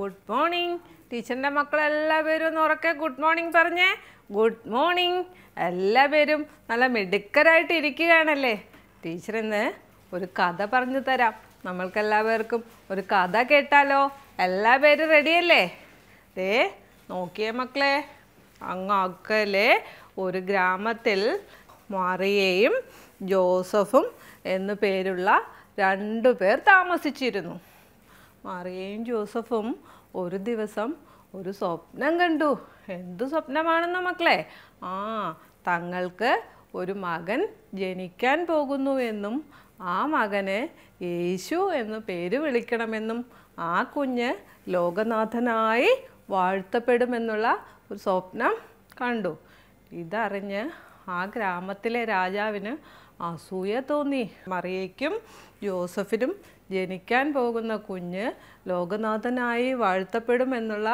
Good morning ടീച്ചറിൻ്റെ മക്കളെല്ലാവരും ഒന്ന് ഉറക്കെ ഗുഡ് മോർണിംഗ് പറഞ്ഞേ ഗുഡ് മോർണിംഗ് എല്ലാവരും നല്ല മിടുക്കരായിട്ട് ഇരിക്കുകയാണല്ലേ ടീച്ചർ ഇന്ന് ഒരു കഥ പറഞ്ഞു തരാം നമ്മൾക്കെല്ലാവർക്കും ഒരു കഥ കേട്ടാലോ എല്ലാവരും റെഡിയല്ലേ ദേ നോക്കിയേ മക്കളെ അങ്ങക്കലെ ഒരു ഗ്രാമത്തിൽ മാറിയേയും ജോസഫും എന്നു പേരുള്ള രണ്ടു പേർ താമസിച്ചിരുന്നു മാറിയേയും ജോസഫും ഒരു ദിവസം ഒരു സ്വപ്നം കണ്ടു എന്തു സ്വപ്നമാണെന്ന മക്കളെ ആ തങ്ങൾക്ക് ഒരു മകൻ ജനിക്കാൻ പോകുന്നു എന്നും ആ മകനെ യേശു എന്ന് പേര് വിളിക്കണമെന്നും ആ കുഞ്ഞ് ലോകനാഥനായി വാഴ്ത്തപ്പെടുമെന്നുള്ള ഒരു സ്വപ്നം കണ്ടു ഇതറിഞ്ഞ് ആ ഗ്രാമത്തിലെ രാജാവിന് അസൂയ തോന്നി മറിയയ്ക്കും ജോസഫിനും ജനിക്കാൻ പോകുന്ന കുഞ്ഞ് ലോകനാഥനായി വാഴ്ത്തപ്പെടും എന്നുള്ള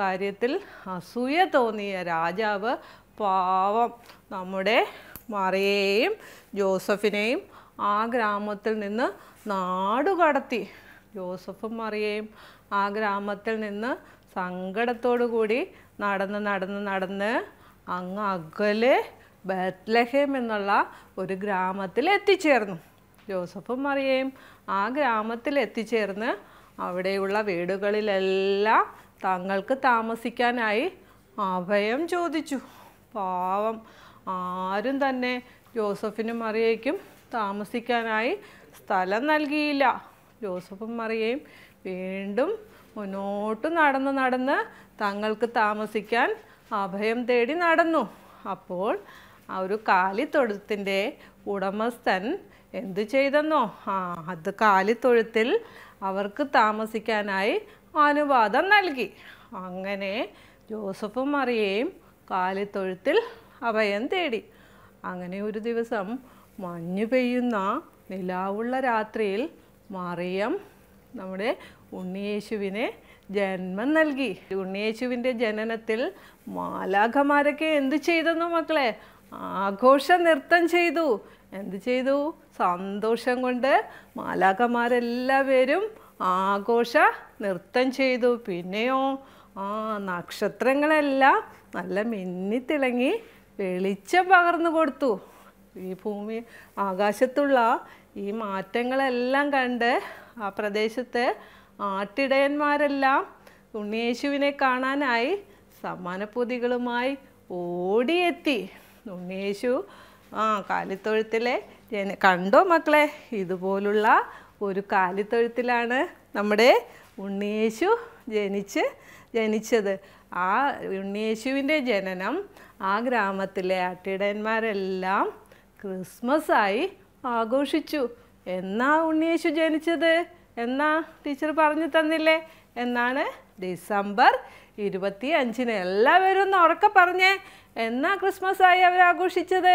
കാര്യത്തിൽ അസൂയ തോന്നിയ രാജാവ് പാവം നമ്മുടെ മറിയേയും ജോസഫിനെയും ആ ഗ്രാമത്തിൽ നിന്ന് നാടുകടത്തി ജോസഫും മറിയയും ആ ഗ്രാമത്തിൽ നിന്ന് സങ്കടത്തോടു കൂടി നടന്ന് നടന്ന് നടന്ന് അങ്ങ് അകലെ ബത്ലഹേം എന്നുള്ള ഒരു ഗ്രാമത്തിൽ എത്തിച്ചേർന്നു ജോസഫും മറിയയും ആ ഗ്രാമത്തിൽ എത്തിച്ചേർന്ന് അവിടെയുള്ള വീടുകളിലെല്ലാം തങ്ങൾക്ക് താമസിക്കാനായി അഭയം ചോദിച്ചു പാവം ആരും തന്നെ ജോസഫിനും മറിയയ്ക്കും താമസിക്കാനായി സ്ഥലം നൽകിയില്ല ജോസഫും മറിയയും വീണ്ടും മുന്നോട്ട് നടന്ന് നടന്ന് തങ്ങൾക്ക് താമസിക്കാൻ അഭയം തേടി നടന്നു അപ്പോൾ ആ ഒരു കാലിത്തൊടുത്തിൻ്റെ ഉടമസ്ഥൻ എന്തു ചെയ്തെന്നോ ആ അത് കാലിത്തൊഴുത്തിൽ അവർക്ക് താമസിക്കാനായി അനുവാദം നൽകി അങ്ങനെ ജോസഫും മറിയയും കാലിത്തൊഴുത്തിൽ അഭയം തേടി അങ്ങനെ ഒരു ദിവസം മഞ്ഞു പെയ്യുന്ന നിലാവുള്ള രാത്രിയിൽ മറിയം നമ്മുടെ ഉണ്ണിയേശുവിനെ ജന്മം നൽകി ഉണ്ണിയേശുവിൻ്റെ ജനനത്തിൽ മാലാഖമാരൊക്കെ എന്തു ചെയ്തെന്നു മക്കളെ ആഘോഷ നൃത്തം ചെയ്തു എന്തു ചെയ്തു സന്തോഷം കൊണ്ട് മാലാഖമാരെല്ലാവരും ആഘോഷ നൃത്തം ചെയ്തു പിന്നെയോ ആ നക്ഷത്രങ്ങളെല്ലാം നല്ല മിന്നിത്തിളങ്ങി വെളിച്ചം പകർന്നു കൊടുത്തു ഈ ഭൂമി ആകാശത്തുള്ള ഈ മാറ്റങ്ങളെല്ലാം കണ്ട് ആ പ്രദേശത്ത് ആട്ടിടയന്മാരെല്ലാം ഉണ്ണിയേശുവിനെ കാണാനായി സമ്മാനപ്പൊതികളുമായി ഓടിയെത്തി ഉണ്ണിയേശു ആ കാലിത്തൊഴുത്തിലെ കണ്ടോ മക്കളെ ഇതുപോലുള്ള ഒരു കാലിത്തൊഴുത്തിലാണ് നമ്മുടെ ഉണ്ണിയേശു ജനിച്ച് ജനിച്ചത് ആ ഉണ്ണിയേശുവിൻ്റെ ജനനം ആ ഗ്രാമത്തിലെ അട്ടിടയന്മാരെല്ലാം ക്രിസ്മസായി ആഘോഷിച്ചു എന്നാ ഉണ്ണിയേശു ജനിച്ചത് എന്നാ ടീച്ചർ പറഞ്ഞു തന്നില്ലേ എന്നാണ് ഡിസംബർ ഇരുപത്തി അഞ്ചിന് എല്ലാവരും ഒന്ന് ഉറക്കെ പറഞ്ഞേ എന്നാ ക്രിസ്മസായി അവർ ആഘോഷിച്ചത്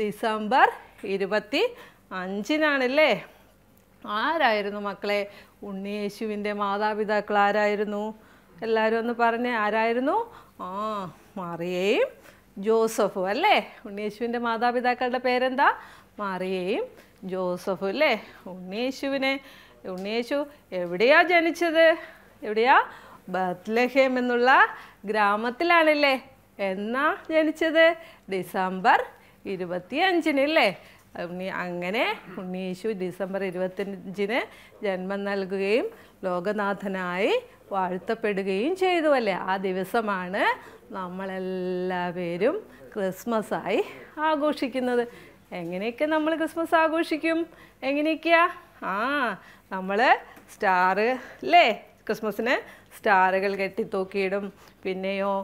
ഡിസംബർ ഇരുപത്തി അഞ്ചിനാണല്ലേ ആരായിരുന്നു മക്കളെ ഉണ്ണിയേശുവിൻ്റെ മാതാപിതാക്കൾ ആരായിരുന്നു എല്ലാവരും ഒന്ന് പറഞ്ഞേ ആരായിരുന്നു ആ മറിയയും ജോസഫും അല്ലേ ഉണ്ണിയേശുവിൻ്റെ മാതാപിതാക്കളുടെ പേരെന്താ മറിയയും ജോസഫും അല്ലേ ഉണ്ണിയേശുവിനെ ഉണ്ണിയേശു എവിടെയാ ജനിച്ചത് എവിടെയാ ബത്ലഹേം എന്നുള്ള ഗ്രാമത്തിലാണല്ലേ എന്നാ ജനിച്ചത് ഡിസംബർ അഞ്ചിനല്ലേ ഉണ്ണി അങ്ങനെ ഉണ്ണിയേശു ഡിസംബർ ഇരുപത്തിയഞ്ചിന് ജന്മം നൽകുകയും ലോകനാഥനായി വാഴ്ത്തപ്പെടുകയും ചെയ്തു അല്ലേ ആ ദിവസമാണ് നമ്മളെല്ലാവരും ക്രിസ്മസായി ആഘോഷിക്കുന്നത് എങ്ങനെയൊക്കെ നമ്മൾ ക്രിസ്മസ് ആഘോഷിക്കും എങ്ങനെയൊക്കെയാ ആ നമ്മൾ സ്റ്റാർ അല്ലേ ക്രിസ്മസിന് സ്റ്റാറുകൾ കെട്ടിത്തൂക്കിയിടും പിന്നെയോ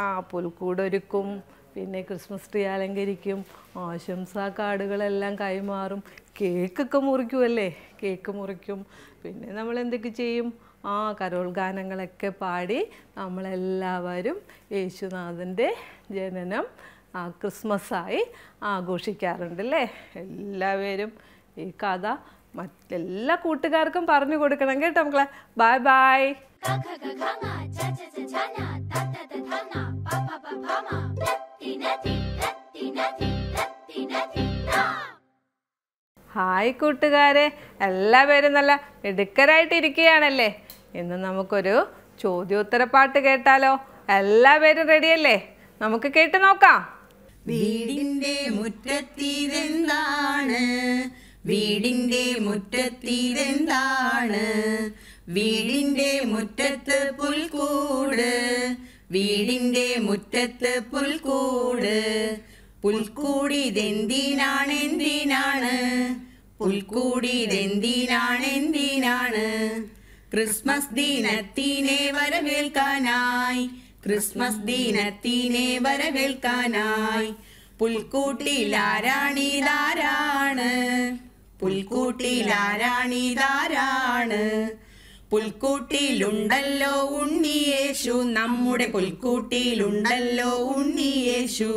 ആ പുൽക്കൂടൊരുക്കും പിന്നെ ക്രിസ്മസ് ട്രീ അലങ്കരിക്കും ആശംസാ കാർഡുകളെല്ലാം കൈമാറും കേക്കൊക്കെ മുറിക്കുമല്ലേ കേക്ക് മുറിക്കും പിന്നെ നമ്മൾ എന്തൊക്കെ ചെയ്യും ആ കരോൾ ഗാനങ്ങളൊക്കെ പാടി നമ്മളെല്ലാവരും യേശുനാഥൻ്റെ ജനനം ആ ക്രിസ്മസായി ആഘോഷിക്കാറുണ്ടല്ലേ അല്ലേ എല്ലാവരും ഈ കഥ മറ്റെല്ലാ കൂട്ടുകാർക്കും പറഞ്ഞു കൊടുക്കണം കേട്ടോ മക്കളെ ബൈ ബൈ ഖ ഖ ഖ ഖ ങ ച ച ച ഛ ഞ ത ത ത ഥ ന പ പ പ ഭ മ ഹായ് കൂട്ടുകാരെ എല്ലാവരും നല്ല എടുക്കരായിട്ടിരിക്കുകയാണല്ലേ ഇന്ന് നമുക്കൊരു ചോദ്യോത്തര പാട്ട് കേട്ടാലോ എല്ലാവരും റെഡിയല്ലേ നമുക്ക് കേട്ട് നോക്കാം വീടിന്റെ മുറ്റത്തിരെന്താണ് വീടിന്റെ മുറ്റത്തിരെന്താണ് വീടിന്റെ മുറ്റത്ത് പുൽക്കൂട് വീടിന്റെ മുറ്റത്ത് പുൽക്കൂട് പുൽക്കൂടിതെന്തിനാണെന്തിനാണ് പുൽക്കൂടിതെന്തിനാണെന്തിനാണ് ക്രിസ്മസ് ദിനത്തിനെ വരവേൽക്കാനായി ക്രിസ്മസ് ദിനത്തിനെ വരവേൽക്കാനായി ധാരാണ് പുൽക്കൂട്ടിലാരാണിതാരാണ് ധാരാണ് പുൽക്കൂട്ടിയിലുണ്ടല്ലോ ഉണ്ണിയേശു നമ്മുടെ പുൽക്കൂട്ടിയിലുണ്ടല്ലോ ഉണ്ണിയേശു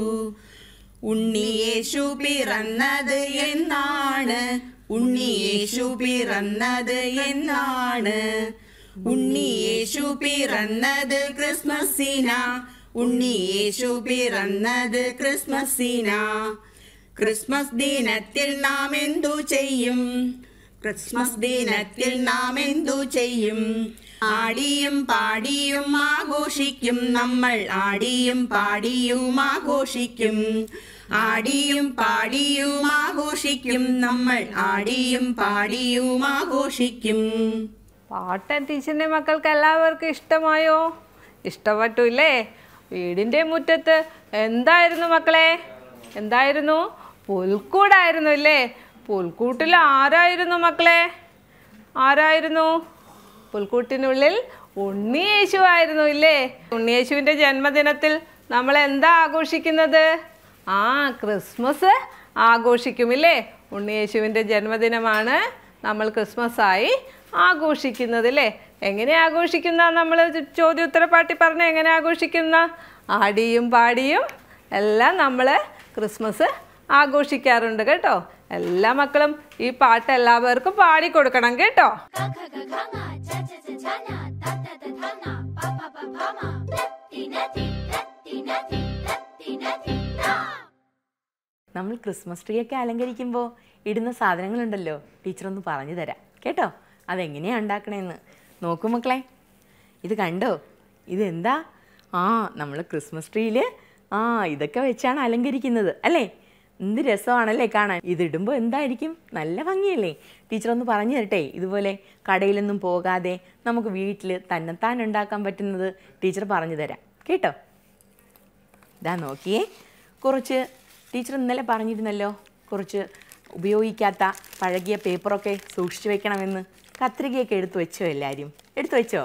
ഉണ്ണിയേശു പിറന്നത് എന്നാണ് ഉണ്ണിയേശു പിറന്നത് എന്നാണ് ഉണ്ണിയേശു പിറന്നത് ക്രിസ്മസിന ഉണ്ണിയേശു പിറന്നത് ക്രിസ്മസിന ക്രിസ്മസ് ദിനത്തിൽ നാം എന്തു ചെയ്യും ക്രിസ്മസ് ദിനത്തിൽ നാം എന്തു ചെയ്യും ആടിയും പാടിയും ആഘോഷിക്കും നമ്മൾ ആടിയും പാടിയും ആഘോഷിക്കും ആടിയും പാടിയും ആഘോഷിക്കും നമ്മൾ ആടിയും പാടിയും ആഘോഷിക്കും പാട്ട് ടീച്ചറിന്റെ മക്കൾക്ക് എല്ലാവർക്കും ഇഷ്ടമായോ ഇഷ്ടപ്പെട്ടു ഇല്ലേ വീടിന്റെ മുറ്റത്ത് എന്തായിരുന്നു മക്കളെ എന്തായിരുന്നു പുൽക്കൂടായിരുന്നു ഇല്ലേ പുൽക്കൂട്ടിൽ ആരായിരുന്നു മക്കളെ ആരായിരുന്നു പുൽക്കൂട്ടിനുള്ളിൽ ആയിരുന്നു ഇല്ലേ ഉണ്ണിയേശുവിൻ്റെ ജന്മദിനത്തിൽ നമ്മൾ എന്താ ആഘോഷിക്കുന്നത് ആ ക്രിസ്മസ് ആഘോഷിക്കും ഇല്ലേ ഉണ്ണിയേശുവിൻ്റെ ജന്മദിനമാണ് നമ്മൾ ക്രിസ്മസായി ആഘോഷിക്കുന്നത് അല്ലേ എങ്ങനെ ആഘോഷിക്കുന്ന നമ്മൾ ചോദ്യോത്തരപ്പാട്ടി പറഞ്ഞ എങ്ങനെ ആഘോഷിക്കുന്ന ആടിയും പാടിയും എല്ലാം നമ്മൾ ക്രിസ്മസ് ആഘോഷിക്കാറുണ്ട് കേട്ടോ എല്ലാ മക്കളും ഈ പാട്ട് എല്ലാവർക്കും പാടിക്കൊടുക്കണം കേട്ടോ നമ്മൾ ക്രിസ്മസ് ട്രീ ഒക്കെ അലങ്കരിക്കുമ്പോൾ ഇടുന്ന സാധനങ്ങളുണ്ടല്ലോ ടീച്ചറൊന്ന് പറഞ്ഞു തരാം കേട്ടോ അതെങ്ങനെയാണ് ഉണ്ടാക്കണേന്ന് നോക്കൂ മക്കളെ ഇത് കണ്ടോ ഇതെന്താ ആ നമ്മൾ ക്രിസ്മസ് ട്രീയിൽ ആ ഇതൊക്കെ വെച്ചാണ് അലങ്കരിക്കുന്നത് അല്ലേ എന്ത് രസമാണല്ലേ കാണാൻ ഇതിടുമ്പോൾ എന്തായിരിക്കും നല്ല ഭംഗിയല്ലേ ടീച്ചർ ഒന്ന് പറഞ്ഞു തരട്ടെ ഇതുപോലെ കടയിലൊന്നും പോകാതെ നമുക്ക് വീട്ടിൽ തന്നെത്താൻ ഉണ്ടാക്കാൻ പറ്റുന്നത് ടീച്ചർ പറഞ്ഞു തരാം കേട്ടോ ഇതാ നോക്കിയേ കുറച്ച് ടീച്ചർ ഇന്നലെ പറഞ്ഞിരുന്നല്ലോ കുറച്ച് ഉപയോഗിക്കാത്ത പഴകിയ പേപ്പറൊക്കെ സൂക്ഷിച്ചു വെക്കണമെന്ന് കത്രികയൊക്കെ എടുത്തു വെച്ചോ എല്ലാവരും എടുത്തു വെച്ചോ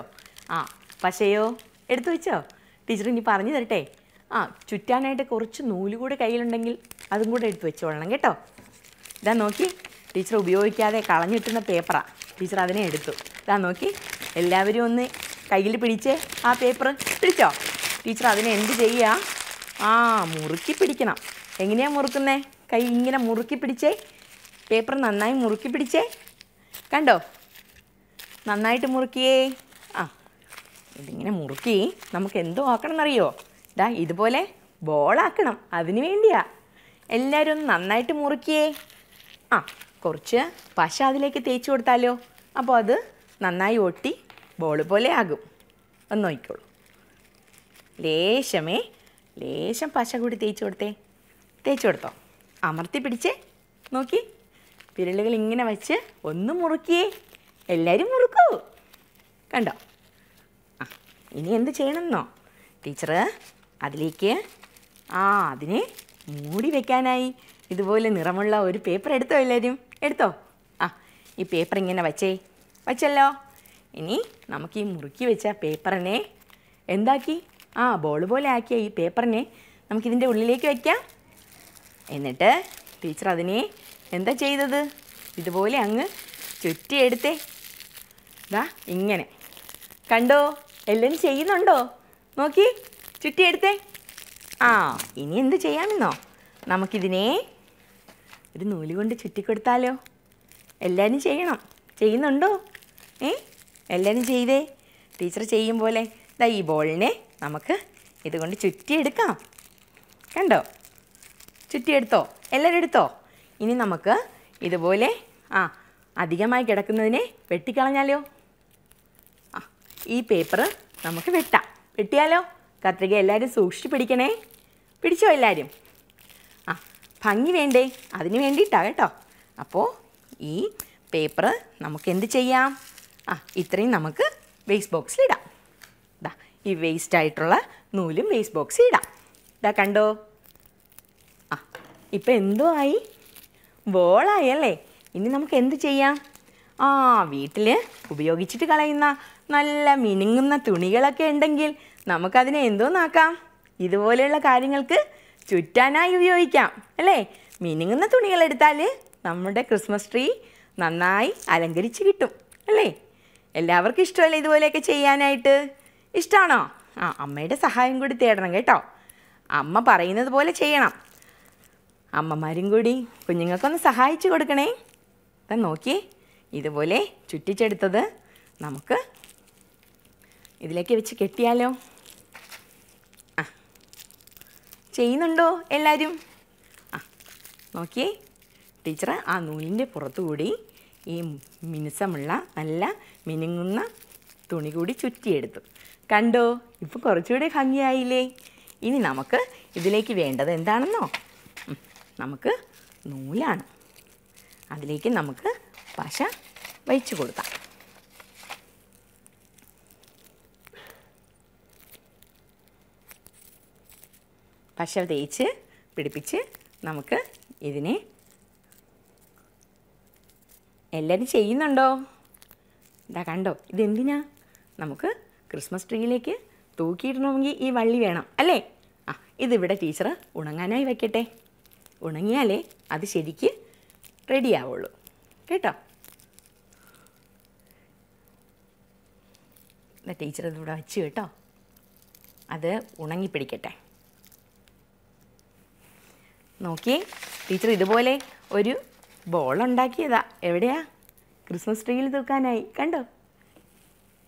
ആ പശയോ എടുത്തു വെച്ചോ ടീച്ചർ ഇനി പറഞ്ഞു തരട്ടെ ആ ചുറ്റാനായിട്ട് കുറച്ച് നൂല് കൂടെ കയ്യിലുണ്ടെങ്കിൽ അതും കൂടെ എടുത്ത് വെച്ചോളണം കേട്ടോ ഇതാ നോക്കി ടീച്ചർ ഉപയോഗിക്കാതെ കളഞ്ഞിട്ടുന്ന പേപ്പറാണ് ടീച്ചർ അതിനെ എടുത്തു ഇതാ നോക്കി എല്ലാവരും ഒന്ന് കയ്യിൽ പിടിച്ചേ ആ പേപ്പർ പിടിച്ചോ ടീച്ചർ അതിനെ എന്ത് ചെയ്യുക ആ മുറുക്കി പിടിക്കണം എങ്ങനെയാണ് മുറുക്കുന്നേ കൈ ഇങ്ങനെ മുറുക്കി പിടിച്ചേ പേപ്പർ നന്നായി മുറുക്കി പിടിച്ചേ കണ്ടോ നന്നായിട്ട് മുറുക്കിയേ ആ ഇതിങ്ങനെ മുറുക്കി നമുക്ക് എന്തോ ആക്കണം എന്നറിയോ ഡാ ഇതുപോലെ ബോളാക്കണം അതിന് വേണ്ടിയാ എല്ലാവരും ഒന്ന് നന്നായിട്ട് മുറുക്കിയേ ആ കുറച്ച് പശ അതിലേക്ക് തേച്ച് കൊടുത്താലോ അപ്പോൾ അത് നന്നായി ഒട്ടി ബോൾ പോലെ ആകും ഒന്ന് നോക്കിക്കോളൂ ലേശമേ ലേശം പശ കൂടി തേച്ച് കൊടുത്തേ തേച്ച് കൊടുത്തോ അമർത്തി പിടിച്ചേ നോക്കി വിരലുകൾ ഇങ്ങനെ വച്ച് ഒന്ന് മുറുക്കിയേ എല്ലാവരും മുറുക്കൂ കണ്ടോ ആ ഇനി എന്ത് ചെയ്യണമെന്നോ ടീച്ചറ് അതിലേക്ക് ആ അതിനെ മൂടി വെക്കാനായി ഇതുപോലെ നിറമുള്ള ഒരു പേപ്പർ എടുത്തോ എല്ലാവരും എടുത്തോ ആ ഈ പേപ്പർ ഇങ്ങനെ വച്ചേ വച്ചല്ലോ ഇനി നമുക്ക് ഈ മുറുക്കി വെച്ച പേപ്പറിനെ എന്താക്കി ആ ബോൾ പോലെ ആക്കിയ ഈ പേപ്പറിനെ നമുക്കിതിൻ്റെ ഉള്ളിലേക്ക് വയ്ക്കാം എന്നിട്ട് ടീച്ചർ അതിനെ എന്താ ചെയ്തത് ഇതുപോലെ അങ്ങ് ചുറ്റിയെടുത്തേ ഇതാ ഇങ്ങനെ കണ്ടോ എല്ലാം ചെയ്യുന്നുണ്ടോ നോക്കി ചുറ്റി എടുത്തേ ആ ഇനി എന്ത് ചെയ്യാമെന്നോ നമുക്കിതിനെ ഒരു നൂല് കൊണ്ട് ചുറ്റിക്കൊടുത്താലോ എല്ലാവരും ചെയ്യണം ചെയ്യുന്നുണ്ടോ ഏ എല്ലാവരും ചെയ്തേ ടീച്ചർ ചെയ്യും പോലെ ഇതാ ഈ ബോളിനെ നമുക്ക് ഇതുകൊണ്ട് ചുറ്റിയെടുക്കാം കണ്ടോ ചുറ്റിയെടുത്തോ എല്ലാവരും എടുത്തോ ഇനി നമുക്ക് ഇതുപോലെ ആ അധികമായി കിടക്കുന്നതിനെ വെട്ടിക്കളഞ്ഞാലോ ആ ഈ പേപ്പർ നമുക്ക് വെട്ടാം വെട്ടിയാലോ കത്രിക എല്ലാവരും സൂക്ഷിച്ച് പിടിക്കണേ പിടിച്ചോ എല്ലാവരും ആ ഭംഗി വേണ്ടേ അതിന് വേണ്ടിയിട്ടാണ് കേട്ടോ അപ്പോൾ ഈ പേപ്പർ നമുക്ക് എന്ത് ചെയ്യാം ആ ഇത്രയും നമുക്ക് വേസ്റ്റ് ബോക്സിൽ ഇടാം ഇതാ ഈ വേസ്റ്റ് ആയിട്ടുള്ള നൂലും വേസ്റ്റ് ബോക്സിൽ ഇടാം ഇതാ കണ്ടോ ആ ഇപ്പം എന്തോ ആയി ബോളായി അല്ലേ ഇനി നമുക്ക് എന്ത് ചെയ്യാം ആ വീട്ടിൽ ഉപയോഗിച്ചിട്ട് കളയുന്ന നല്ല മിനുങ്ങുന്ന തുണികളൊക്കെ ഉണ്ടെങ്കിൽ നമുക്കതിനെ എന്തോന്നാക്കാം ഇതുപോലെയുള്ള കാര്യങ്ങൾക്ക് ചുറ്റാനായി ഉപയോഗിക്കാം അല്ലേ മിനുങ്ങുന്ന തുണികൾ എടുത്താൽ നമ്മുടെ ക്രിസ്മസ് ട്രീ നന്നായി അലങ്കരിച്ച് കിട്ടും അല്ലേ എല്ലാവർക്കും ഇഷ്ടമല്ലേ ഇതുപോലെയൊക്കെ ചെയ്യാനായിട്ട് ഇഷ്ടമാണോ ആ അമ്മയുടെ സഹായം കൂടി തേടണം കേട്ടോ അമ്മ പറയുന്നത് പോലെ ചെയ്യണം അമ്മമാരും കൂടി കുഞ്ഞുങ്ങൾക്കൊന്ന് സഹായിച്ചു കൊടുക്കണേ അപ്പം നോക്കി ഇതുപോലെ ചുറ്റിച്ചെടുത്തത് നമുക്ക് ഇതിലേക്ക് വെച്ച് കെട്ടിയാലോ ചെയ്യുന്നുണ്ടോ എല്ലാവരും ആ നോക്കിയേ ടീച്ചർ ആ നൂലിൻ്റെ പുറത്തുകൂടി ഈ മിനുസമുള്ള നല്ല മിനുങ്ങുന്ന തുണി കൂടി ചുറ്റിയെടുത്തു കണ്ടോ ഇപ്പോൾ കുറച്ചുകൂടി ഭംഗിയായില്ലേ ഇനി നമുക്ക് ഇതിലേക്ക് വേണ്ടത് എന്താണെന്നോ നമുക്ക് നൂലാണ് അതിലേക്ക് നമുക്ക് പശ വഹിച്ചു കൊടുക്കാം പശ തേച്ച് പിടിപ്പിച്ച് നമുക്ക് ഇതിനെ എല്ലാവരും ചെയ്യുന്നുണ്ടോ ഇതാ കണ്ടോ ഇതെന്തിനാ നമുക്ക് ക്രിസ്മസ് ട്രീയിലേക്ക് തൂക്കിയിടണമെങ്കിൽ ഈ വള്ളി വേണം അല്ലേ ആ ഇതിവിടെ ടീച്ചർ ഉണങ്ങാനായി വയ്ക്കട്ടെ ഉണങ്ങിയാലേ അത് ശരിക്ക് ആവുള്ളൂ കേട്ടോ ടീച്ചർ ഇതിവിടെ വെച്ച് കേട്ടോ അത് ഉണങ്ങിപ്പിടിക്കട്ടെ നോക്കി ടീച്ചർ ഇതുപോലെ ഒരു ബോൾ ഉണ്ടാക്കിയതാ എവിടെയാ ക്രിസ്മസ് ട്രീയിൽ തൂക്കാനായി കണ്ടോ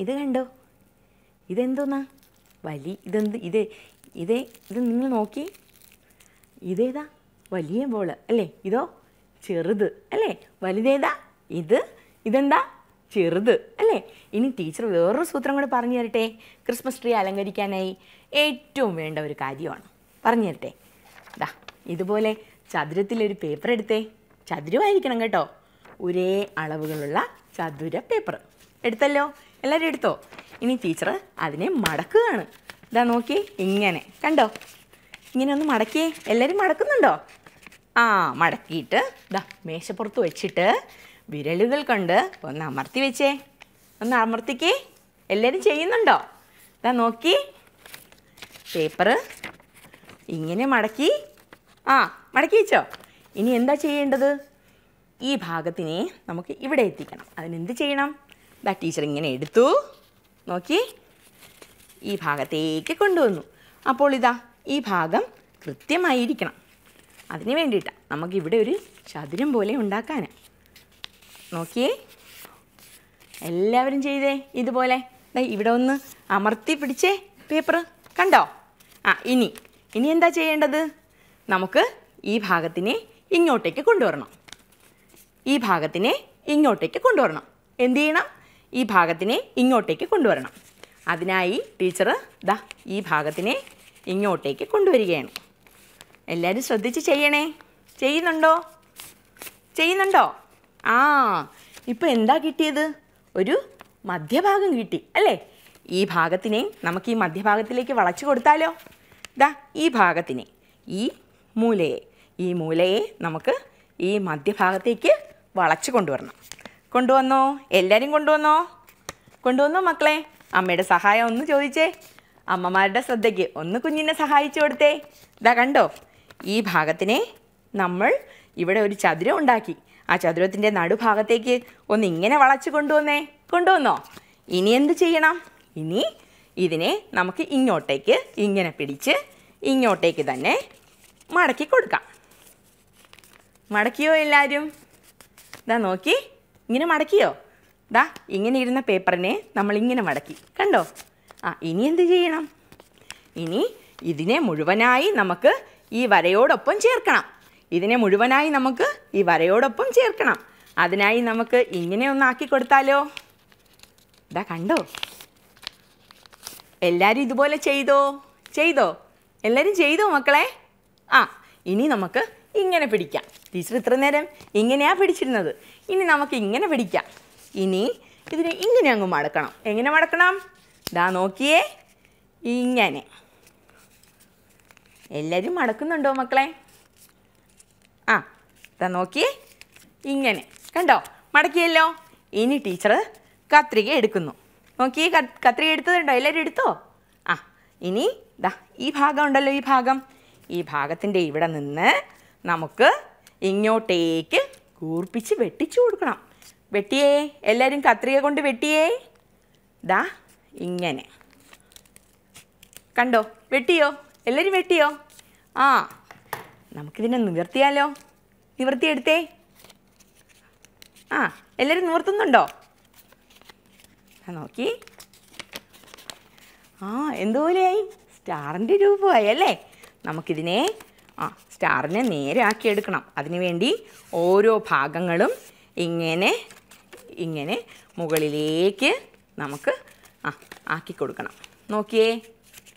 ഇത് കണ്ടോ ഇതെന്തോന്നാ വലിയ ഇതെന്ത് ഇത് ഇതേ ഇത് നിങ്ങൾ നോക്കി ഇതേതാ വലിയ ബോൾ അല്ലേ ഇതോ ചെറുത് അല്ലേ വലുതേതാ ഇത് ഇതെന്താ ചെറുത് അല്ലേ ഇനി ടീച്ചർ വേറൊരു സൂത്രം കൂടെ പറഞ്ഞു തരട്ടെ ക്രിസ്മസ് ട്രീ അലങ്കരിക്കാനായി ഏറ്റവും വേണ്ട ഒരു കാര്യമാണ് പറഞ്ഞു തരട്ടെ ഇതാ ഇതുപോലെ ചതുരത്തിലൊരു പേപ്പർ എടുത്തേ ചതുരമായിരിക്കണം കേട്ടോ ഒരേ അളവുകളുള്ള ചതുര പേപ്പർ എടുത്തല്ലോ എല്ലാവരും എടുത്തോ ഇനി ടീച്ചർ അതിനെ മടക്കുകയാണ് ഇതാ നോക്കി ഇങ്ങനെ കണ്ടോ ഇങ്ങനെ ഒന്ന് മടക്കിയേ എല്ലാവരും മടക്കുന്നുണ്ടോ ആ മടക്കിയിട്ട് ഇതാ മേശപ്പുറത്ത് വെച്ചിട്ട് വിരലുകൾ കൊണ്ട് ഒന്ന് അമർത്തി വെച്ചേ ഒന്ന് അമർത്തിക്കേ എല്ലാവരും ചെയ്യുന്നുണ്ടോ ഇതാ നോക്കി പേപ്പർ ഇങ്ങനെ മടക്കി ആ മടക്കി വെച്ചോ ഇനി എന്താ ചെയ്യേണ്ടത് ഈ ഭാഗത്തിനെ നമുക്ക് ഇവിടെ എത്തിക്കണം അതിനെന്ത് ചെയ്യണം ദാ ടീച്ചർ ഇങ്ങനെ എടുത്തു നോക്കി ഈ ഭാഗത്തേക്ക് കൊണ്ടുവന്നു അപ്പോൾ ഇതാ ഈ ഭാഗം കൃത്യമായിരിക്കണം അതിന് വേണ്ടിയിട്ടാണ് നമുക്കിവിടെ ഒരു ചതുരം പോലെ ഉണ്ടാക്കാൻ നോക്കിയേ എല്ലാവരും ചെയ്തേ ഇതുപോലെ ഇവിടെ ഒന്ന് അമർത്തി പിടിച്ചേ പേപ്പർ കണ്ടോ ആ ഇനി ഇനി എന്താ ചെയ്യേണ്ടത് നമുക്ക് ഈ ഭാഗത്തിനെ ഇങ്ങോട്ടേക്ക് കൊണ്ടുവരണം ഈ ഭാഗത്തിനെ ഇങ്ങോട്ടേക്ക് കൊണ്ടുവരണം എന്തു ചെയ്യണം ഈ ഭാഗത്തിനെ ഇങ്ങോട്ടേക്ക് കൊണ്ടുവരണം അതിനായി ടീച്ചർ ദാ ഈ ഭാഗത്തിനെ ഇങ്ങോട്ടേക്ക് കൊണ്ടുവരികയാണ് എല്ലാവരും ശ്രദ്ധിച്ച് ചെയ്യണേ ചെയ്യുന്നുണ്ടോ ചെയ്യുന്നുണ്ടോ ആ ഇപ്പോൾ എന്താ കിട്ടിയത് ഒരു മധ്യഭാഗം കിട്ടി അല്ലേ ഈ ഭാഗത്തിനെ നമുക്ക് ഈ മധ്യഭാഗത്തിലേക്ക് വളച്ചു കൊടുത്താലോ ദാ ഈ ഭാഗത്തിനെ ഈ മൂലയെ ഈ മൂലയെ നമുക്ക് ഈ മധ്യഭാഗത്തേക്ക് വളച്ച് കൊണ്ടുവരണം കൊണ്ടുവന്നോ എല്ലാവരും കൊണ്ടുവന്നോ കൊണ്ടുവന്നോ മക്കളെ അമ്മയുടെ സഹായം ഒന്ന് ചോദിച്ചേ അമ്മമാരുടെ ശ്രദ്ധയ്ക്ക് ഒന്ന് കുഞ്ഞിനെ സഹായിച്ചു കൊടുത്തേ ഇതാ കണ്ടോ ഈ ഭാഗത്തിനെ നമ്മൾ ഇവിടെ ഒരു ചതുരം ഉണ്ടാക്കി ആ ചതുരത്തിൻ്റെ നടുഭാഗത്തേക്ക് ഒന്ന് ഇങ്ങനെ വളച്ച് കൊണ്ടുവന്നേ കൊണ്ടുവന്നോ ഇനി എന്ത് ചെയ്യണം ഇനി ഇതിനെ നമുക്ക് ഇങ്ങോട്ടേക്ക് ഇങ്ങനെ പിടിച്ച് ഇങ്ങോട്ടേക്ക് തന്നെ മടക്കി കൊടുക്കാം മടക്കിയോ എല്ലാവരും ഇതാ നോക്കി ഇങ്ങനെ മടക്കിയോ ദാ ഇങ്ങനെ ഇരുന്ന പേപ്പറിനെ നമ്മൾ ഇങ്ങനെ മടക്കി കണ്ടോ ആ ഇനി എന്ത് ചെയ്യണം ഇനി ഇതിനെ മുഴുവനായി നമുക്ക് ഈ വരയോടൊപ്പം ചേർക്കണം ഇതിനെ മുഴുവനായി നമുക്ക് ഈ വരയോടൊപ്പം ചേർക്കണം അതിനായി നമുക്ക് ഇങ്ങനെ ഒന്നാക്കി കൊടുത്താലോ ഇതാ കണ്ടോ എല്ലാവരും ഇതുപോലെ ചെയ്തോ ചെയ്തോ എല്ലാവരും ചെയ്തോ മക്കളെ ആ ഇനി നമുക്ക് ഇങ്ങനെ പിടിക്കാം ടീച്ചർ ഇത്ര നേരം ഇങ്ങനെയാണ് പിടിച്ചിരുന്നത് ഇനി നമുക്ക് ഇങ്ങനെ പിടിക്കാം ഇനി ഇതിനെ ഇങ്ങനെ അങ്ങ് മടക്കണം എങ്ങനെ മടക്കണം ഇതാ നോക്കിയേ ഇങ്ങനെ എല്ലാവരും മടക്കുന്നുണ്ടോ മക്കളെ ആ ഇതാ നോക്കിയേ ഇങ്ങനെ കണ്ടോ മടക്കിയല്ലോ ഇനി ടീച്ചർ കത്രിക എടുക്കുന്നു നോക്കിയേ കത്രിക എടുത്തതുണ്ടോ എല്ലാവരും എടുത്തോ ആ ഇനി ഇതാ ഈ ഭാഗം ഉണ്ടല്ലോ ഈ ഭാഗം ഈ ഭാഗത്തിൻ്റെ ഇവിടെ നിന്ന് നമുക്ക് ഇങ്ങോട്ടേക്ക് കൂർപ്പിച്ച് വെട്ടിച്ചു കൊടുക്കണം വെട്ടിയേ എല്ലാവരും കത്രിക കൊണ്ട് വെട്ടിയേ ദാ ഇങ്ങനെ കണ്ടോ വെട്ടിയോ എല്ലാവരും വെട്ടിയോ ആ നമുക്കിതിനെ നിവർത്തിയാലോ നിവർത്തിയെടുത്തേ ആ എല്ലാവരും നിവർത്തുന്നുണ്ടോ നോക്കി ആ എന്തോലെയായി സ്റ്റാറിൻ്റെ രൂപമായി അല്ലേ നമുക്കിതിനെ ആ സ്റ്റാറിനെ നേരെ ആക്കി എടുക്കണം അതിനുവേണ്ടി ഓരോ ഭാഗങ്ങളും ഇങ്ങനെ ഇങ്ങനെ മുകളിലേക്ക് നമുക്ക് ആ ആക്കി കൊടുക്കണം നോക്കിയേ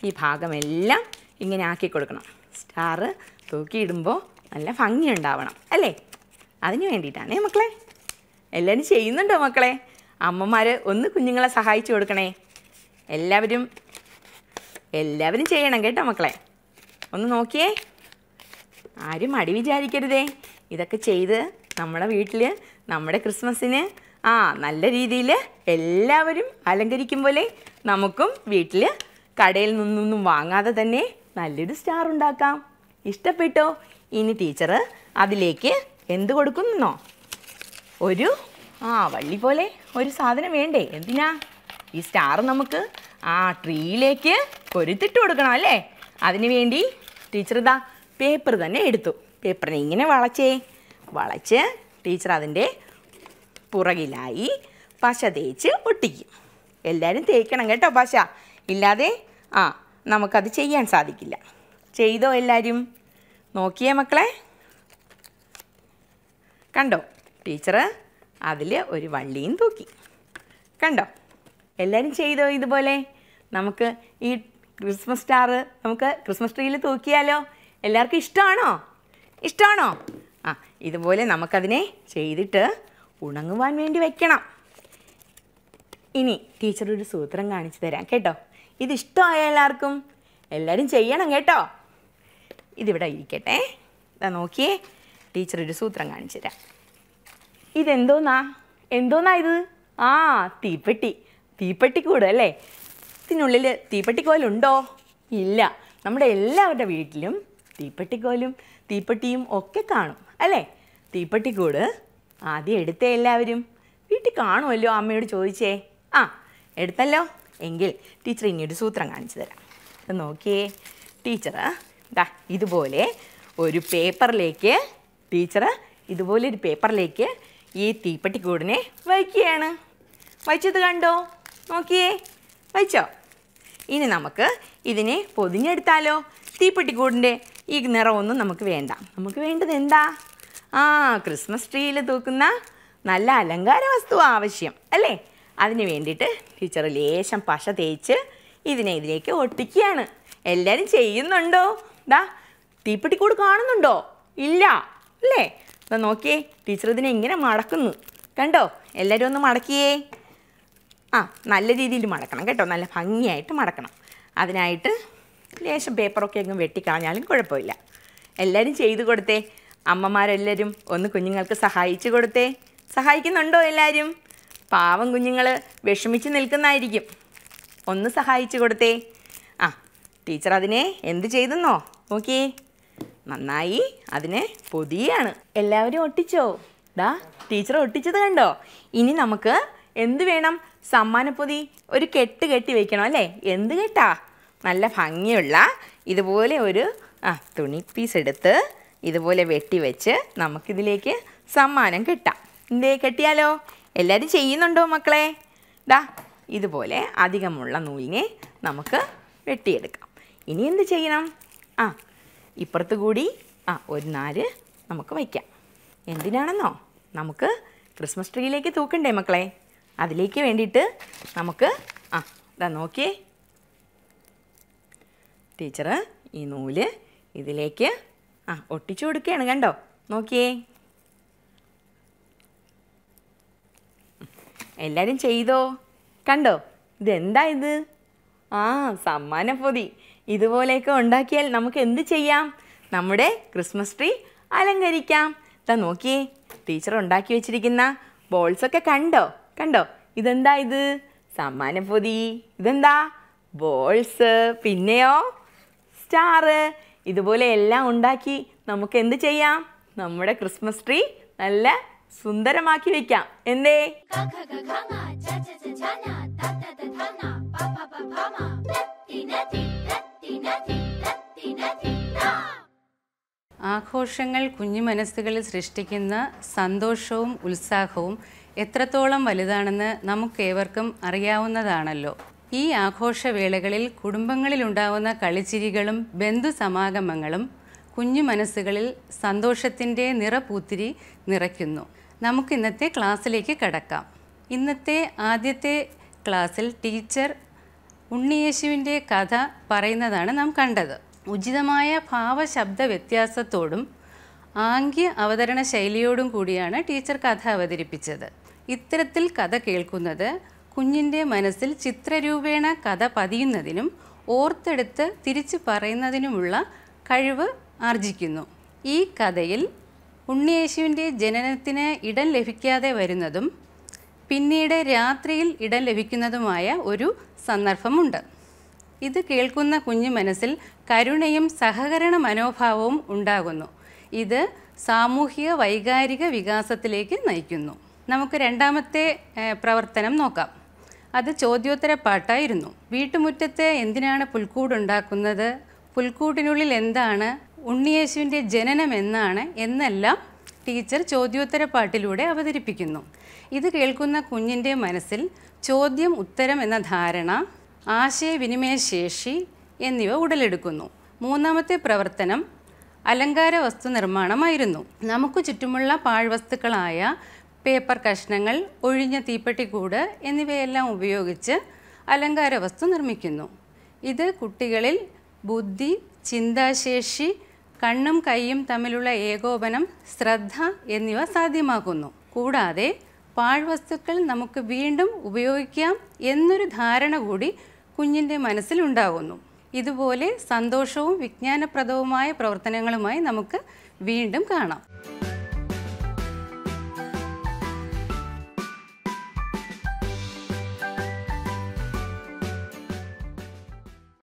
ഈ ഭാഗമെല്ലാം ഇങ്ങനെ ആക്കി കൊടുക്കണം സ്റ്റാർ തൂക്കിയിടുമ്പോൾ നല്ല ഭംഗി ഉണ്ടാവണം അല്ലേ അതിന് വേണ്ടിയിട്ടാണേ മക്കളെ എല്ലാവരും ചെയ്യുന്നുണ്ടോ മക്കളെ അമ്മമാർ ഒന്ന് കുഞ്ഞുങ്ങളെ സഹായിച്ചു കൊടുക്കണേ എല്ലാവരും എല്ലാവരും ചെയ്യണം കേട്ടോ മക്കളെ ഒന്ന് നോക്കിയേ ആരും മടി വിചാരിക്കരുതേ ഇതൊക്കെ ചെയ്ത് നമ്മുടെ വീട്ടിൽ നമ്മുടെ ക്രിസ്മസിന് ആ നല്ല രീതിയിൽ എല്ലാവരും അലങ്കരിക്കും പോലെ നമുക്കും വീട്ടിൽ കടയിൽ നിന്നൊന്നും വാങ്ങാതെ തന്നെ നല്ലൊരു സ്റ്റാർ ഉണ്ടാക്കാം ഇഷ്ടപ്പെട്ടോ ഇനി ടീച്ചർ അതിലേക്ക് എന്ത് കൊടുക്കുന്നോ ഒരു ആ വള്ളി പോലെ ഒരു സാധനം വേണ്ടേ എന്തിനാ ഈ സ്റ്റാർ നമുക്ക് ആ ട്രീയിലേക്ക് കൊരുത്തിട്ട് കൊടുക്കണം അല്ലേ അതിനുവേണ്ടി ടീച്ചർ ഇതാ പേപ്പർ തന്നെ എടുത്തു പേപ്പറിനെ ഇങ്ങനെ വളച്ചേ വളച്ച് ടീച്ചർ അതിൻ്റെ പുറകിലായി പശ തേച്ച് ഒട്ടിക്കും എല്ലാവരും തേക്കണം കേട്ടോ പശ ഇല്ലാതെ ആ നമുക്കത് ചെയ്യാൻ സാധിക്കില്ല ചെയ്തോ എല്ലാവരും നോക്കിയേ മക്കളെ കണ്ടോ ടീച്ചർ അതിൽ ഒരു വള്ളിയും തൂക്കി കണ്ടോ എല്ലാവരും ചെയ്തോ ഇതുപോലെ നമുക്ക് ഈ ക്രിസ്മസ് സ്റ്റാർ നമുക്ക് ക്രിസ്മസ് ട്രീയിൽ തൂക്കിയാലോ എല്ലാവർക്കും ഇഷ്ടമാണോ ഇഷ്ടമാണോ ആ ഇതുപോലെ നമുക്കതിനെ ചെയ്തിട്ട് ഉണങ്ങുവാൻ വേണ്ടി വെക്കണം ഇനി ടീച്ചർ ഒരു സൂത്രം കാണിച്ചു തരാം കേട്ടോ ഇത് എല്ലാവർക്കും എല്ലാവരും ചെയ്യണം കേട്ടോ ഇതിവിടെ ഇരിക്കട്ടെ ഇതാ നോക്കിയേ ടീച്ചർ ഒരു സൂത്രം കാണിച്ചു തരാം ഇതെന്തോന്നാ എന്തോന്നാ ഇത് ആ തീപ്പെട്ടി തീപ്പെട്ടിക്കൂട് അല്ലേ ത്തിനുള്ളിൽ തീപ്പെട്ടിക്കോലുണ്ടോ ഇല്ല നമ്മുടെ എല്ലാവരുടെ വീട്ടിലും തീപ്പെട്ടിക്കോലും തീപ്പെട്ടിയും ഒക്കെ കാണും അല്ലേ തീപ്പെട്ടിക്കൂട് ആദ്യം എടുത്തേ എല്ലാവരും വീട്ടിൽ കാണുമല്ലോ അമ്മയോട് ചോദിച്ചേ ആ എടുത്തല്ലോ എങ്കിൽ ടീച്ചർ ഇനിയൊരു സൂത്രം കാണിച്ചു തരാം അപ്പം നോക്കിയേ ടീച്ചർ ദാ ഇതുപോലെ ഒരു പേപ്പറിലേക്ക് ടീച്ചർ ഇതുപോലെ ഒരു പേപ്പറിലേക്ക് ഈ തീപ്പെട്ടിക്കൂടിനെ വയ്ക്കുകയാണ് വയ്ച്ചത് കണ്ടോ നോക്കിയേ വെച്ചോ ഇനി നമുക്ക് ഇതിനെ പൊതിഞ്ഞെടുത്താലോ തീപ്പെട്ടിക്കൂടിൻ്റെ ഈ നിറമൊന്നും നമുക്ക് വേണ്ട നമുക്ക് വേണ്ടത് എന്താ ആ ക്രിസ്മസ് ട്രീയിൽ തൂക്കുന്ന നല്ല അലങ്കാര വസ്തു ആവശ്യം അല്ലേ അതിന് വേണ്ടിയിട്ട് ടീച്ചർ ലേശം പശ തേച്ച് ഇതിനെ ഇതിലേക്ക് ഒട്ടിക്കുകയാണ് എല്ലാവരും ചെയ്യുന്നുണ്ടോ ദാ തീപ്പെട്ടിക്കൂട് കാണുന്നുണ്ടോ ഇല്ല അല്ലേ അതാ നോക്കിയേ ടീച്ചർ ഇതിനെ ഇങ്ങനെ മടക്കുന്നു കണ്ടോ എല്ലാവരും ഒന്ന് മടക്കിയേ ആ നല്ല രീതിയിൽ മടക്കണം കേട്ടോ നല്ല ഭംഗിയായിട്ട് മടക്കണം അതിനായിട്ട് ലേശം പേപ്പറൊക്കെ അങ്ങ് വെട്ടിക്കളഞ്ഞാലും കുഴപ്പമില്ല എല്ലാവരും ചെയ്തു കൊടുത്തേ അമ്മമാരെല്ലാവരും ഒന്ന് കുഞ്ഞുങ്ങൾക്ക് സഹായിച്ചു കൊടുത്തേ സഹായിക്കുന്നുണ്ടോ എല്ലാവരും പാവം കുഞ്ഞുങ്ങൾ വിഷമിച്ച് നിൽക്കുന്നതായിരിക്കും ഒന്ന് സഹായിച്ചു കൊടുത്തേ ആ ടീച്ചർ അതിനെ എന്ത് ചെയ്തെന്നോ നോക്കിയേ നന്നായി അതിനെ പൊതിയാണ് എല്ലാവരും ഒട്ടിച്ചോ ഡാ ടീച്ചർ ഒട്ടിച്ചത് കണ്ടോ ഇനി നമുക്ക് എന്ത് വേണം സമ്മാനപ്പൊതി ഒരു കെട്ട് കെട്ടി വയ്ക്കണം അല്ലേ എന്ത് കെട്ടാ നല്ല ഭംഗിയുള്ള ഇതുപോലെ ഒരു ആ തുണി പീസ് എടുത്ത് ഇതുപോലെ വെട്ടി വെച്ച് നമുക്കിതിലേക്ക് സമ്മാനം കിട്ടാം എന്തേ കെട്ടിയാലോ എല്ലാവരും ചെയ്യുന്നുണ്ടോ മക്കളെ ദാ ഇതുപോലെ അധികമുള്ള നൂലിനെ നമുക്ക് വെട്ടിയെടുക്കാം ഇനി എന്ത് ചെയ്യണം ആ ഇപ്പുറത്ത് കൂടി ആ ഒരു നാല് നമുക്ക് വയ്ക്കാം എന്തിനാണെന്നോ നമുക്ക് ക്രിസ്മസ് ട്രീയിലേക്ക് തൂക്കണ്ടേ മക്കളെ അതിലേക്ക് വേണ്ടിയിട്ട് നമുക്ക് ആ ഇതാ നോക്കിയേ ടീച്ചർ ഈ നൂല് ഇതിലേക്ക് ആ ഒട്ടിച്ചു കൊടുക്കുകയാണ് കണ്ടോ നോക്കിയേ എല്ലാവരും ചെയ്തോ കണ്ടോ ഇതെന്താ ഇത് ആ സമ്മാന പൊതി ഇതുപോലെയൊക്കെ ഉണ്ടാക്കിയാൽ നമുക്ക് എന്ത് ചെയ്യാം നമ്മുടെ ക്രിസ്മസ് ട്രീ അലങ്കരിക്കാം ഇതാ നോക്കിയേ ടീച്ചർ ഉണ്ടാക്കി വെച്ചിരിക്കുന്ന ബോൾസൊക്കെ കണ്ടോ കണ്ടോ ഇതെന്താ ഇത് പൊതി ഇതെന്താ ബോൾസ് പിന്നെയോ സ്റ്റാറ് ഇതുപോലെ എല്ലാം ഉണ്ടാക്കി നമുക്ക് എന്ത് ചെയ്യാം നമ്മുടെ ക്രിസ്മസ് ട്രീ നല്ല സുന്ദരമാക്കി വെക്കാം എന്തേ Thank you. ആഘോഷങ്ങൾ കുഞ്ഞു മനസ്സുകളിൽ സൃഷ്ടിക്കുന്ന സന്തോഷവും ഉത്സാഹവും എത്രത്തോളം വലുതാണെന്ന് നമുക്കേവർക്കും അറിയാവുന്നതാണല്ലോ ഈ ആഘോഷവേളകളിൽ കുടുംബങ്ങളിലുണ്ടാവുന്ന കളിച്ചിരികളും ബന്ധുസമാഗമങ്ങളും കുഞ്ഞു മനസ്സുകളിൽ സന്തോഷത്തിൻ്റെ നിറപൂത്തിരി നിറയ്ക്കുന്നു നമുക്കിന്നത്തെ ക്ലാസ്സിലേക്ക് കടക്കാം ഇന്നത്തെ ആദ്യത്തെ ക്ലാസ്സിൽ ടീച്ചർ ഉണ്ണിയേശുവിൻ്റെ കഥ പറയുന്നതാണ് നാം കണ്ടത് ഉചിതമായ ഭാവശബ്ദ വ്യത്യാസത്തോടും ആംഗ്യ അവതരണ ശൈലിയോടും കൂടിയാണ് ടീച്ചർ കഥ അവതരിപ്പിച്ചത് ഇത്തരത്തിൽ കഥ കേൾക്കുന്നത് കുഞ്ഞിൻ്റെ മനസ്സിൽ ചിത്രരൂപേണ കഥ പതിയുന്നതിനും ഓർത്തെടുത്ത് തിരിച്ചു പറയുന്നതിനുമുള്ള കഴിവ് ആർജിക്കുന്നു ഈ കഥയിൽ ഉണ്ണിയേശുവിൻ്റെ ജനനത്തിന് ഇടം ലഭിക്കാതെ വരുന്നതും പിന്നീട് രാത്രിയിൽ ഇടം ലഭിക്കുന്നതുമായ ഒരു സന്ദർഭമുണ്ട് ഇത് കേൾക്കുന്ന കുഞ്ഞു മനസ്സിൽ കരുണയും സഹകരണ മനോഭാവവും ഉണ്ടാകുന്നു ഇത് സാമൂഹിക വൈകാരിക വികാസത്തിലേക്ക് നയിക്കുന്നു നമുക്ക് രണ്ടാമത്തെ പ്രവർത്തനം നോക്കാം അത് ചോദ്യോത്തര പാട്ടായിരുന്നു വീട്ടുമുറ്റത്ത് എന്തിനാണ് പുൽക്കൂടുണ്ടാക്കുന്നത് പുൽക്കൂട്ടിനുള്ളിൽ എന്താണ് ഉണ്ണിയേശുവിൻ്റെ ജനനം എന്നാണ് എന്നെല്ലാം ടീച്ചർ ചോദ്യോത്തര പാട്ടിലൂടെ അവതരിപ്പിക്കുന്നു ഇത് കേൾക്കുന്ന കുഞ്ഞിൻ്റെ മനസ്സിൽ ചോദ്യം ഉത്തരം എന്ന ധാരണ ആശയവിനിമയശേഷി എന്നിവ ഉടലെടുക്കുന്നു മൂന്നാമത്തെ പ്രവർത്തനം അലങ്കാര വസ്തു നിർമ്മാണമായിരുന്നു നമുക്ക് ചുറ്റുമുള്ള പാഴ്വസ്തുക്കളായ പേപ്പർ കഷ്ണങ്ങൾ ഒഴിഞ്ഞ തീപ്പെട്ടിക്കൂട് എന്നിവയെല്ലാം ഉപയോഗിച്ച് അലങ്കാര വസ്തു നിർമ്മിക്കുന്നു ഇത് കുട്ടികളിൽ ബുദ്ധി ചിന്താശേഷി കണ്ണും കൈയും തമ്മിലുള്ള ഏകോപനം ശ്രദ്ധ എന്നിവ സാധ്യമാക്കുന്നു കൂടാതെ പാഴ്വസ്തുക്കൾ നമുക്ക് വീണ്ടും ഉപയോഗിക്കാം എന്നൊരു ധാരണ കൂടി കുഞ്ഞിൻ്റെ മനസ്സിലുണ്ടാകുന്നു ഇതുപോലെ സന്തോഷവും വിജ്ഞാനപ്രദവുമായ പ്രവർത്തനങ്ങളുമായി നമുക്ക് വീണ്ടും കാണാം